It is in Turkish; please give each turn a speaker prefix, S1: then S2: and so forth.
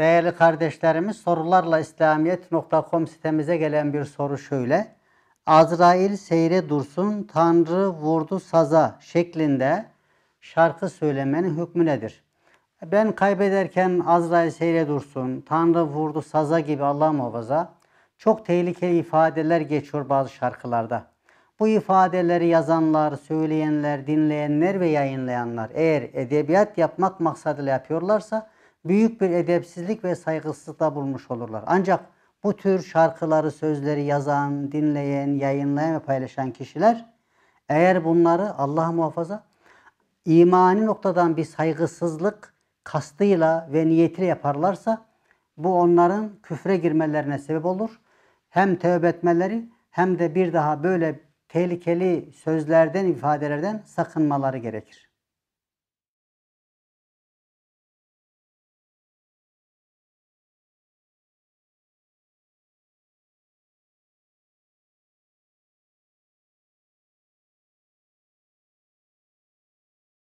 S1: Değerli kardeşlerimiz sorularla İslamiyet.com sitemize gelen bir soru şöyle. Azrail seyre dursun, Tanrı vurdu saza şeklinde şarkı söylemenin hükmü nedir? Ben kaybederken Azrail seyre dursun, Tanrı vurdu saza gibi Allah muhafaza çok tehlikeli ifadeler geçiyor bazı şarkılarda. Bu ifadeleri yazanlar, söyleyenler, dinleyenler ve yayınlayanlar eğer edebiyat yapmak maksadıyla yapıyorlarsa büyük bir edepsizlik ve saygısızlıkta bulmuş olurlar. Ancak bu tür şarkıları, sözleri yazan, dinleyen, yayınlayan ve paylaşan kişiler eğer bunları Allah muhafaza imani noktadan bir saygısızlık kastıyla ve niyetiyle yaparlarsa bu onların küfre girmelerine sebep olur. Hem tövbe etmeleri hem de bir daha böyle tehlikeli sözlerden, ifadelerden
S2: sakınmaları gerekir.